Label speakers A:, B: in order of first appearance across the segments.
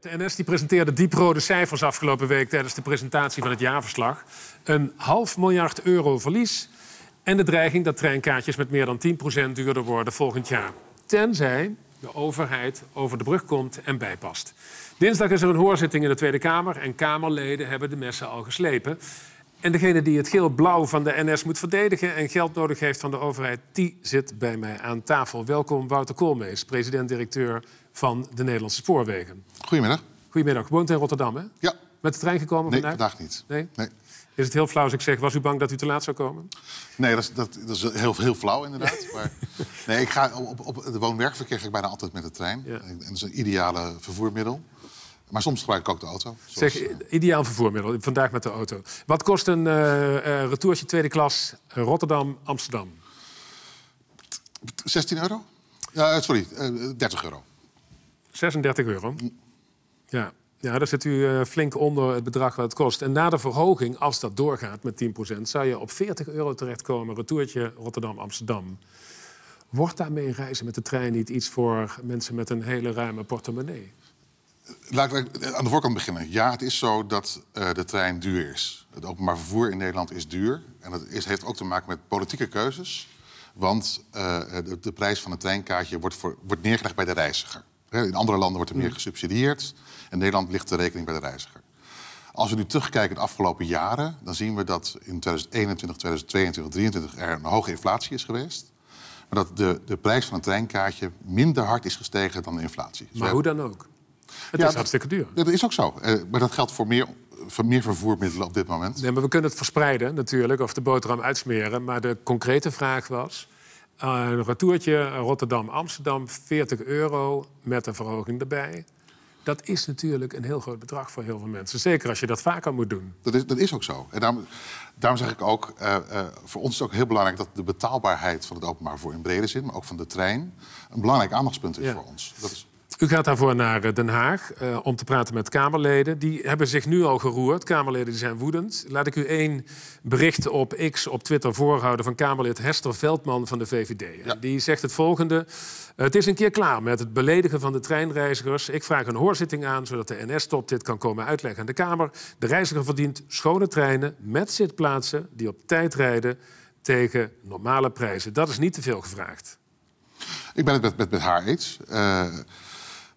A: De NS die presenteerde dieprode cijfers afgelopen week tijdens de presentatie van het jaarverslag. Een half miljard euro verlies en de dreiging dat treinkaartjes met meer dan 10% duurder worden volgend jaar. Tenzij de overheid over de brug komt en bijpast. Dinsdag is er een hoorzitting in de Tweede Kamer en Kamerleden hebben de messen al geslepen. En degene die het geel-blauw van de NS moet verdedigen en geld nodig heeft van de overheid, die zit bij mij aan tafel. Welkom Wouter Koolmees, president-directeur van de Nederlandse Spoorwegen. Goedemiddag. Goedemiddag. Woont in Rotterdam, hè? Ja. Met de trein gekomen nee, vandaag? vandaag niet. Nee? Is het heel flauw als ik zeg, was u bang dat u te laat zou komen?
B: Nee, dat is, dat, dat is heel, heel flauw inderdaad. maar, nee, ik ga op, op, op de woon-werkverkeer ga ik bijna altijd met de trein. En dat is een ideale vervoermiddel. Maar soms gebruik ik ook de auto. zeg, eh, ideaal vervoermiddel, vandaag met de auto.
A: Wat kost een eh, eh, retourtje tweede klas Rotterdam-Amsterdam?
B: 16 euro? sorry, 30 euro. 36 euro? Mm. Ja.
A: Ja, daar zit u flink onder het bedrag wat het kost. En na de verhoging, als dat doorgaat met 10%, zou je op 40 euro terechtkomen. Retourtje Rotterdam-Amsterdam. Wordt daarmee reizen met de trein niet iets voor mensen met een hele ruime portemonnee?
B: laat ik aan de voorkant beginnen. Ja, het is zo dat eh, de trein duur is. Het openbaar vervoer in Nederland is duur. En dat is, heeft ook te maken met politieke keuzes. Want eh, de, de, prijs van een treinkaartje wordt, voor, wordt neergelegd bij de reiziger. In andere landen wordt er meer mm. gesubsidieerd. In Nederland ligt de rekening bij de reiziger. Als we nu terugkijken de afgelopen jaren, dan zien we dat in 2021, 2022, 2023 er een hoge inflatie is geweest. Maar dat de, de prijs van een treinkaartje minder hard is gestegen dan de inflatie. maar hoe dan ook? Het ja, is hartstikke duur. Dat is ook zo. Eh, maar dat geldt voor meer voor meer vervoermiddelen op dit moment? Nee, maar we kunnen het verspreiden
A: natuurlijk, of de boterham uitsmeren. Maar de concrete vraag was... Eh, een retourtje Rotterdam-Amsterdam, 40 euro met een verhoging erbij. Dat is natuurlijk een heel groot bedrag voor heel veel mensen.
B: Zeker als je dat vaker moet doen. Dat is, dat is ook zo. En daarom, daarom zeg ik ook, eh, voor ons is het ook heel belangrijk... dat de betaalbaarheid van het openbaar vervoer in brede zin... maar ook van de trein, een belangrijk aandachtspunt is voor ons. Dat u
A: gaat daarvoor naar eh, Den Haag eh, om te praten met Kamerleden. Die hebben zich nu al geroerd. Kamerleden die zijn woedend. Laat ik u één bericht op X op Twitter voorhouden van Kamerlid Hester Veldman van de VVD. Die zegt het volgende. Eh, het is een keer klaar met het beledigen van de treinreizigers. Ik vraag een hoorzitting aan, zodat de NS-top dit kan komen uitleggen aan de Kamer. De reiziger verdient schone treinen met zitplaatsen die op tijd rijden tegen normale prijzen. Dat is niet te veel gevraagd.
B: Ik ben het met, met, haar eens. Uh...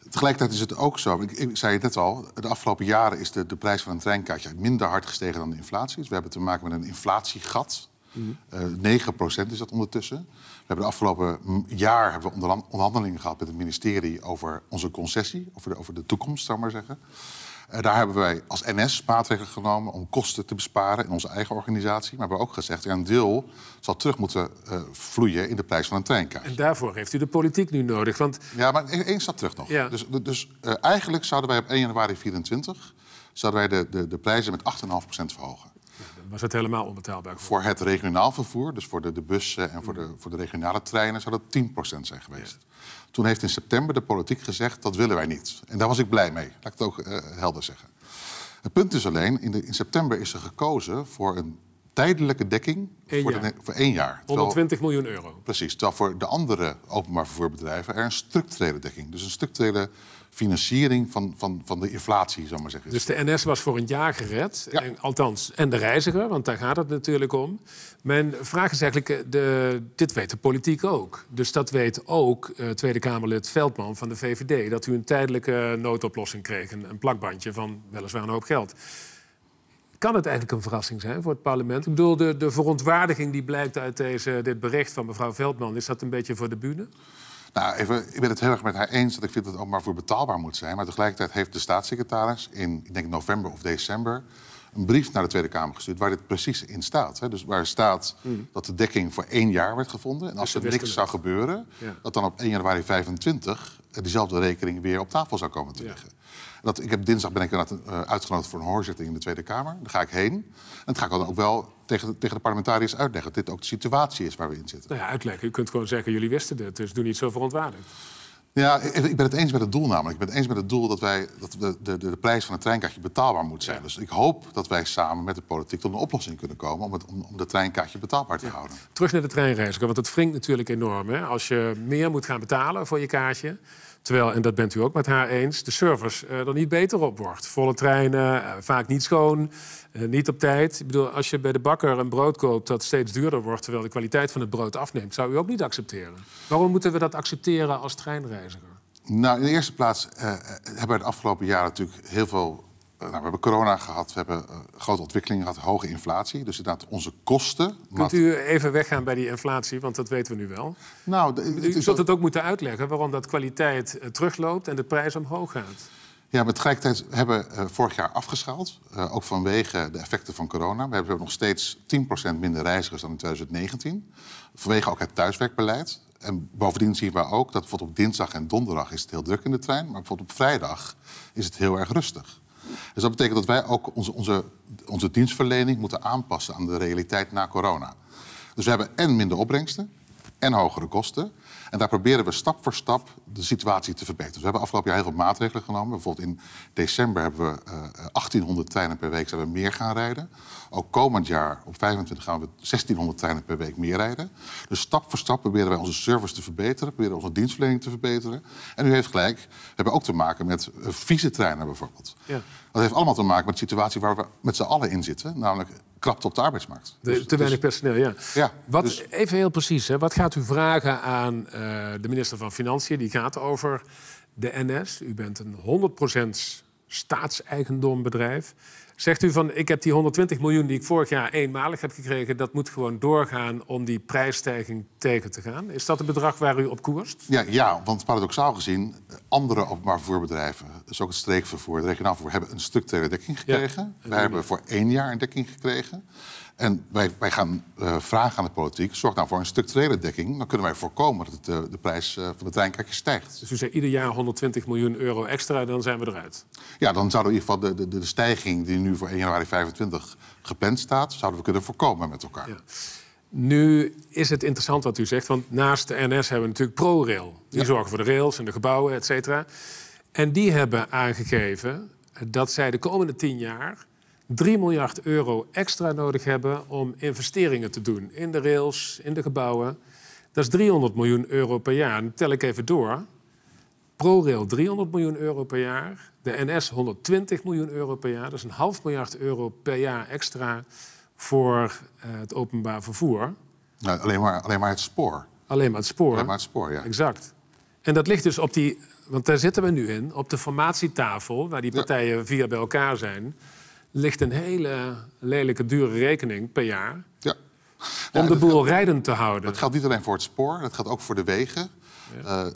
B: Tegelijkertijd is het ook zo, ik, zei het net al, de afgelopen jaren is de, de prijs van een treinkaartje minder hard gestegen dan de inflatie. Dus we hebben te maken met een inflatiegat. Mm -hmm. 9% is dat ondertussen. We hebben de afgelopen jaar hebben we onderhandelingen gehad met het ministerie over onze concessie, over de, over de toekomst, zou ik maar zeggen. Eh, daar hebben wij als NS maatregelen genomen om kosten te besparen in onze eigen organisatie. Maar we hebben ook gezegd, een deel zal terug moeten eh, vloeien in de prijs van een treinkaart. En daarvoor heeft u de politiek nu nodig. Want... Ja, maar e- één stap terug nog. Dus, dus, dus eh, eigenlijk zouden wij op 1 januari 2024 zouden wij de, de, de prijzen met 8,5% verhogen was het helemaal onbetaalbaar. Voor het regionaal vervoer, dus voor de, de bussen en voor de, mm. voor de regionale treinen, zou dat 10% zijn geweest. Toen heeft in september de politiek gezegd, dat willen wij niet. En daar was ik blij mee, laat ik het ook eh, helder zeggen. Het punt is alleen, in, de, in september is er gekozen voor een tijdelijke dekking voor, voor, één jaar. 120 miljoen euro. Precies, terwijl voor de andere openbaar vervoerbedrijven er een structurele dekking. Dus een structurele financiering van, van, van de inflatie, zou maar zeggen.
A: Dus de NS was voor een jaar gered, en, althans, en de reiziger, want daar gaat het natuurlijk om. Mijn vraag is eigenlijk, eh, de, dit weet de politiek ook. Dus dat weet ook eh, Tweede Kamerlid Veldman van de VVD... dat u een tijdelijke noodoplossing kreeg, een, een plakbandje van weliswaar een hoop geld kan het eigenlijk een verrassing zijn voor het parlement? Ik bedoel, de, de verontwaardiging die blijkt uit deze, dit bericht van mevrouw Veldman, is dat een beetje voor de bühne?
B: Nou, even, ik ben het heel erg met haar eens dat ik vind dat het maar voor betaalbaar moet zijn. Maar tegelijkertijd heeft de staatssecretaris in, ik denk november of december, een brief naar de Tweede Kamer gestuurd waar dit precies in staat. Hè? Dus waar staat hmm. dat de dekking voor één jaar werd gevonden. En als er niks zou gebeuren, dat dan op 1 januari 25 eh, diezelfde rekening weer op tafel zou komen te liggen. Dat, ik heb, dinsdag ben ik inderdaad eh, uitgenodigd voor een hoorzitting in de Tweede Kamer. Daar ga ik heen. En dat ga ik dan ook wel tegen de, tegen de parlementariërs uitleggen. Dat dit ook de situatie is waar we in zitten. Nou ja, uitleggen. U kunt gewoon zeggen, jullie wisten dit.
A: Dus doe niet zo verontwaardigd.
B: Ja, ik ben het eens met het doel namelijk. Ik ben het eens met het doel dat, wij, dat de, de, de prijs van een treinkaartje betaalbaar moet zijn. Dus ik hoop dat wij samen met de politiek tot een oplossing kunnen komen... om, het, om, om treinkaartje betaalbaar te houden.
A: Terug naar de treinreiziger, want het wringt natuurlijk enorm. Hè? Als je meer moet gaan betalen voor je kaartje... Terwijl, en dat bent u ook met haar eens, de servers uh, er niet beter op wordt. Volle treinen, eh, vaak niet schoon, eh, niet op tijd. Ik bedoel, als je bij de bakker een brood koopt dat steeds duurder wordt... terwijl de kwaliteit van het brood afneemt, zou u ook niet accepteren. Waarom moeten we dat accepteren als treinreiziger?
B: Nou, in de eerste plaats hebben we de afgelopen jaren natuurlijk heel veel eh, nou, we hebben corona gehad, we hebben eh, grote ontwikkelingen gehad, hoge inflatie. Dus inderdaad, onze kosten. Kunt u
A: even weggaan bij die inflatie, want dat weten we nu wel. Nou, u zult het ook moeten uitleggen waarom dat kwaliteit eh, terugloopt en de prijs omhoog gaat.
B: Ja, maar tegelijkertijd hebben we vorig jaar afgeschaald. ook vanwege de effecten van corona. We hebben nog steeds 10% minder reizigers dan in 2019. Vanwege ook het thuiswerkbeleid. En bovendien zien we ook dat bijvoorbeeld op dinsdag en donderdag is het heel druk in de trein. Maar bijvoorbeeld op vrijdag is het heel erg rustig. Dus dat betekent dat wij ook onze, onze, onze dienstverlening moeten aanpassen aan de realiteit na corona. Dus we hebben en minder opbrengsten en hogere kosten. En daar proberen we stap voor stap de situatie te verbeteren. Dus we hebben afgelopen jaar heel veel maatregelen genomen. Bijvoorbeeld in december hebben we 1800 eh, treinen per week zijn we meer gaan rijden. Ook komend jaar, op 25, gaan we 1600 treinen per week meer rijden. Dus stap voor stap proberen wij onze service te verbeteren. Proberen onze dienstverlening te verbeteren. En u heeft gelijk, we hebben ook te maken met eh, vieze treinen bijvoorbeeld. Ja. Dat heeft allemaal te maken met de situatie waar we met z'n allen in zitten. Namelijk klapt op de arbeidsmarkt. Dus- te weinig dus- personeel, ja. ja wat,
A: dus- Even heel precies, hè, wat gaat u vragen aan eh, de minister van Financiën? Die gaat over de NS. U bent een 100% staatseigendombedrijf. Zegt u van, ik heb die 120 miljoen die ik vorig jaar eenmalig heb gekregen... dat moet gewoon doorgaan om die prijsstijging tegen te gaan. Is dat het bedrag waar u op koerst?
B: Ja, ja want paradoxaal gezien, andere openbaar vervoerbedrijven... dus ook het streekvervoer, het regionaal vervoer... hebben een stuk dekking gekregen. Wij hebben voor één jaar een dekking gekregen. En wij, wij gaan eh, vragen aan de politiek, zorg nou voor een structurele dekking. Dan kunnen wij voorkomen dat de, eh, de prijs eh, van de treinkaartjes stijgt.
A: Dus u zegt ieder jaar 120 miljoen euro extra, dan zijn we eruit?
B: Ja, dan zouden we in ieder geval de, de, de stijging die nu voor 1 januari 2025 gepland staat... zouden we kunnen voorkomen met elkaar.
A: Nu is het interessant wat u zegt, want naast de NS hebben we natuurlijk ProRail. Die zorgen voor de rails en de gebouwen, et cetera. En die hebben aangegeven dat zij de komende tien jaar 3 miljard euro extra nodig hebben om investeringen te doen in de rails, in de gebouwen. Dat is 300 miljoen euro per jaar. En tel ik even door. ProRail 300 miljoen euro per jaar. De NS 120 miljoen euro per jaar. Dat is een half miljard euro per jaar extra voor eh, het openbaar vervoer.
B: Nou, alleen, maar, alleen maar het spoor. Alleen maar het spoor. Alleen maar het spoor,
A: ja. Exact. En dat ligt dus op die, want daar zitten we nu in, op de formatietafel, waar die partijen via bij elkaar zijn ligt een hele lelijke, dure rekening per
B: jaar... Ja. om de boel geldt, rijdend te houden. Dat geldt niet alleen voor het spoor, dat geldt ook voor de wegen. Eh, eh,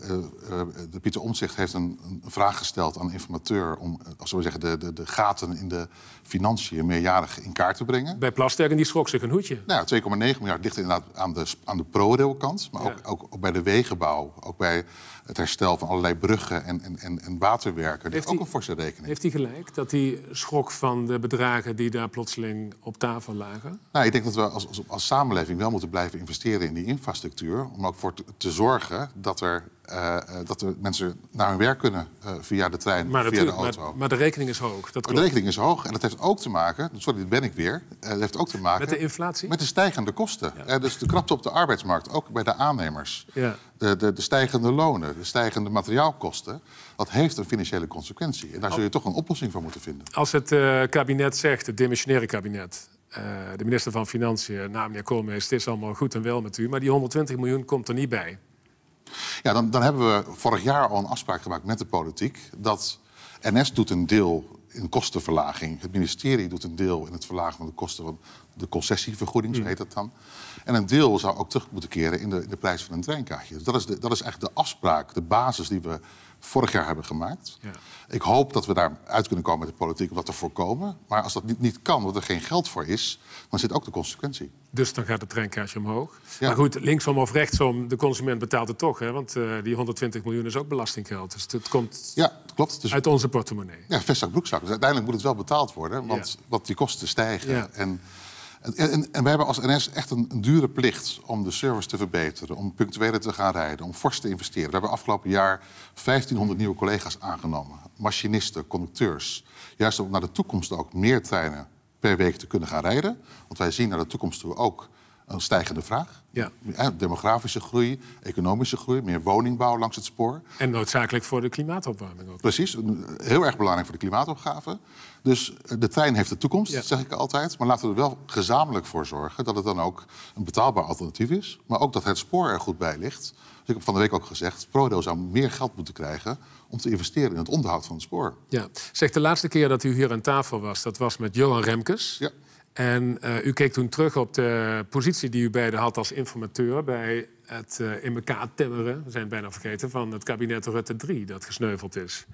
B: eh, de Pieter Omtzigt heeft een, vraag gesteld aan een informateur... om of zo zeggen, de, de, de, gaten in de financiën meerjarig in kaart te brengen. Bij plaster en die schrok zich een hoedje. Nou, 2,9 miljard ligt inderdaad aan de, aan de pro-railkant. Maar ook, ook, bij de wegenbouw, ook bij het herstel van allerlei bruggen en, en, en, waterwerken. Heeft ook een forse rekening. Heeft
A: hij gelijk dat die schrok van de bedragen die daar plotseling op tafel lagen?
B: Nou, ik denk dat we als, als, als samenleving wel moeten blijven investeren in die infrastructuur. Om ook voor te, te zorgen dat er eh, eh, dat de mensen naar hun werk kunnen eh, via de trein, via de auto. Maar, maar, de rekening is hoog. Dat De rekening is hoog en dat heeft ook te maken, sorry, dit ben ik weer, dat heeft ook te maken... Met de inflatie? Met de stijgende kosten. dus de krapte op de arbeidsmarkt, ook bij de aannemers. Ja. De, de, de, stijgende lonen, de stijgende materiaalkosten, dat heeft een financiële consequentie. En daar zul je toch een oplossing voor moeten vinden.
A: Als het kabinet zegt, het dimissionaire kabinet, de minister van Financiën, nou meneer Koolmees, het is allemaal goed en wel met u, maar die 120 miljoen komt er niet bij.
B: Ja, dan, dan hebben we vorig jaar al een afspraak gemaakt met de politiek... dat NS doet een deel in kostenverlaging. Het ministerie doet een deel in het verlagen van de kosten van de concessievergoeding, zo mm. heet dat dan. En een deel zou ook terug moeten keren in de, de prijs van een treinkaartje. Dus dat is, de, dat is echt de afspraak, de basis die we vorig jaar hebben gemaakt. Ja. Ik hoop dat we daar uit kunnen komen met de politiek om dat te voorkomen. Maar als dat niet, niet kan, omdat er geen geld voor is, dan zit ook de consequentie.
A: Dus dan gaat het treinkaartje omhoog. Ja. Maar goed, linksom of rechtsom, de consument betaalt het toch. Hè?
B: Want eh, die 120 miljoen is ook belastinggeld. Dus het komt ja, klopt. Dus uit onze portemonnee. Ja, vestzak, broekzak. Dus uiteindelijk moet het wel betaald worden, want, ja. want die kosten stijgen. En en, en, wij hebben als NS echt een, dure plicht om de service te verbeteren, om punctueler te gaan rijden, om fors te investeren. We hebben afgelopen jaar 1500 nieuwe collega's aangenomen, machinisten, conducteurs. Juist om naar de toekomst ook meer treinen per week te kunnen gaan rijden. Want wij zien naar de toekomst toe ook een stijgende vraag. Ja. Demografische groei, economische groei, meer woningbouw langs het spoor. En noodzakelijk voor de klimaatopwarming ook. Precies, eh, heel erg belangrijk voor de klimaatopgave. Dus eh, de trein heeft de toekomst, zeg ik altijd. Maar laten we er wel gezamenlijk voor zorgen dat het dan ook een betaalbaar alternatief is. Maar ook dat het spoor er goed bij ligt. Dus ik heb van de week ook gezegd, ProDo zou meer geld moeten krijgen om te investeren in het onderhoud van het spoor. Ja, zeg
A: de laatste keer dat u hier aan tafel was, dat was met Johan Remkes. Ja. En eh, u keek toen terug op de positie die u beiden had als informateur bij het eh, in elkaar timmeren, we zijn het bijna vergeten, van het kabinet Rutte 3 dat gesneuveld is.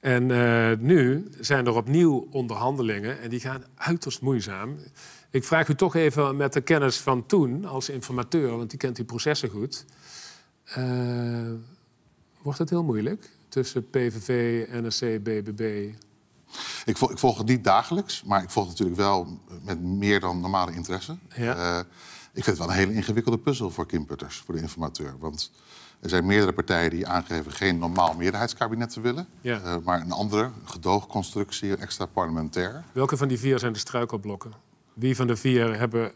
A: En eh, nu zijn er opnieuw onderhandelingen en die gaan uiterst moeizaam. Ik vraag u toch even met de kennis van toen als informateur, want die kent die processen goed. wordt het heel moeilijk tussen PVV, NSC, BBB,
B: ik, volg, ik volg het niet dagelijks, maar ik volg het natuurlijk wel met meer dan normale interesse. Eh, ik vind het wel een hele ingewikkelde puzzel voor Kim Putters, voor de informateur. Want er zijn meerdere partijen die aangeven geen normaal meerderheidskabinet te willen. Eh, maar een andere, gedoogconstructie, extra parlementair.
A: Welke van die vier zijn de struikelblokken? Wie van de vier hebben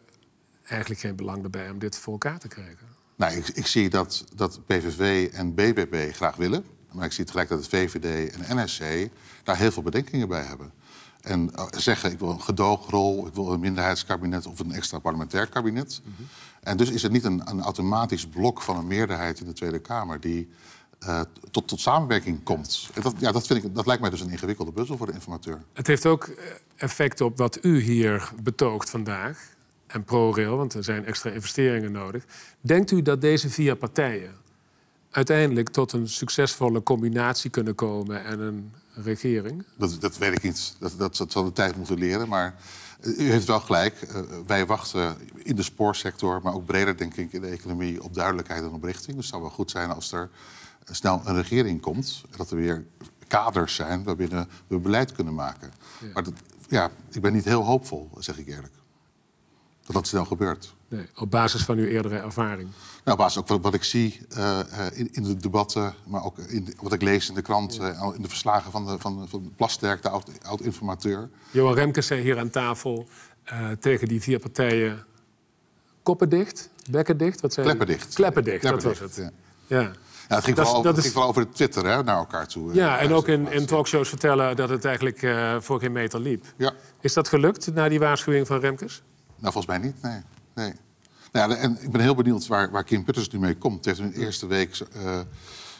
A: eigenlijk geen belang erbij om dit voor elkaar te krijgen?
B: Nou, ik, ik zie dat, dat PVV en BBB graag willen. Maar ik zie tegelijk dat het VVD en NSC daar heel veel bedenkingen bij hebben. En eh, zeggen, ik wil een gedoogrol, ik wil een minderheidskabinet of een extra parlementair kabinet. Mhm. En dus is het niet een, een, automatisch blok van een meerderheid in de Tweede Kamer die eh, tot, tot samenwerking komt. dat, ja, dat, vind ik, dat lijkt mij dus een ingewikkelde puzzel voor de informateur.
A: Het heeft ook eh, effect op wat u hier betoogt vandaag en ProRail, want er zijn extra investeringen nodig. Denkt u dat deze vier partijen uiteindelijk tot een succesvolle combinatie kunnen komen en een regering?
B: Dat, dat weet ik niet. Dat, dat, dat zal de tijd moeten leren. Maar eh, u heeft wel gelijk. Eh, wij wachten in de spoorsector, maar ook breder denk ik in de economie, op duidelijkheid en op richting. Dus het zou wel goed zijn als er eh, snel een regering komt. Dat er weer kaders zijn waarbinnen we beleid kunnen maken. Maar dat, ja, ik ben niet heel hoopvol, zeg ik eerlijk dat dat snel gebeurt. Nee, op basis van uw eerdere ervaring? Nou, op basis ook wat, wat ik zie eh, eh, in, in, de debatten, maar ook in wat ik lees in de krant, eh, in de verslagen van, de, van, van Plasterk, de oud-informateur.
A: Johan Remkes zei hier aan tafel tegen die vier partijen:
B: koppen dicht, bekken dicht, wat zei Kleppen dicht. Kleppen dicht, dat was het. ja. ja. het ging, dat, vooral, ging vooral over de Twitter hè, naar elkaar toe. Ja,
A: en ook in, in talkshows vertellen dat het eigenlijk voor geen meter liep. Ja. Is dat gelukt na die waarschuwing van Remkes?
B: Nou, volgens mij niet, nee. nee. Nou ja, en ik ben heel benieuwd waar, waar Kim Putters nu mee komt. Hij heeft in de eerste week eh,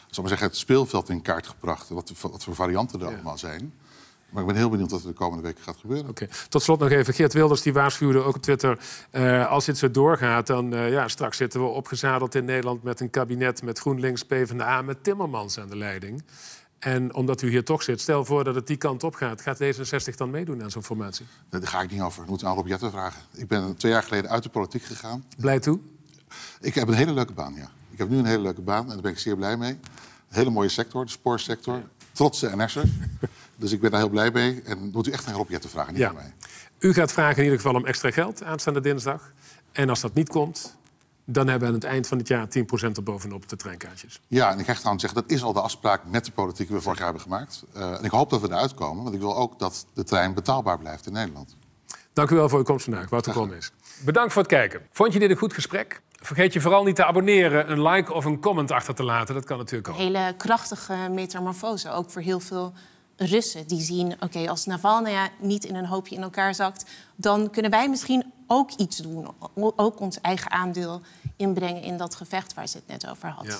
B: zal maar zeggen, het speelveld in kaart gebracht. Wat, wat voor varianten er allemaal zijn. Maar ik ben heel benieuwd wat er de komende weken gaat
A: gebeuren. Oké. Tot slot nog even. Geert Wilders die waarschuwde ook op Twitter... Eh, als dit zo doorgaat, dan eh, ja, straks zitten we opgezadeld in Nederland... met een kabinet met GroenLinks, PvdA, met Timmermans aan de leiding. En omdat u hier toch zit, stel voor dat het die kant op gaat. Gaat D66 dan meedoen aan zo'n formatie?
B: daar ga ik niet over. Dat moet aan Rob vragen. Ik ben twee jaar geleden uit de politiek gegaan. Blij toe? Ik heb een hele leuke baan, ja. Ik heb nu een hele leuke baan en daar ben ik zeer blij mee. Een hele mooie sector, de spoorsector. Trotse NS'er. dus ik ben daar heel blij mee. En dat moet u echt aan Rob vragen, niet ja. aan
A: mij. U gaat vragen in ieder geval om extra geld aanstaande dinsdag. En als dat niet komt, dan hebben we aan het eind van het jaar 10% erbovenop op de treinkaartjes.
B: Ja, en ik hecht aan zeggen, dat is al de afspraak met de politiek die we vorig jaar hebben gemaakt. Eh, en ik hoop dat we eruit komen, want ik wil ook dat de trein betaalbaar blijft in Nederland. Dank u wel voor uw komst vandaag, Wouter is. Bedankt
A: voor het kijken. Vond je dit een goed gesprek? Vergeet je vooral niet te abonneren, een like of een comment achter te laten. Dat kan natuurlijk ook. Een hele krachtige metamorfose, ook voor heel veel Russen. Die zien, oké, als Navalny niet in een hoopje in elkaar zakt... dan kunnen wij misschien ook iets doen. Ook ons eigen aandeel inbrengen in dat gevecht waar ze het net over had.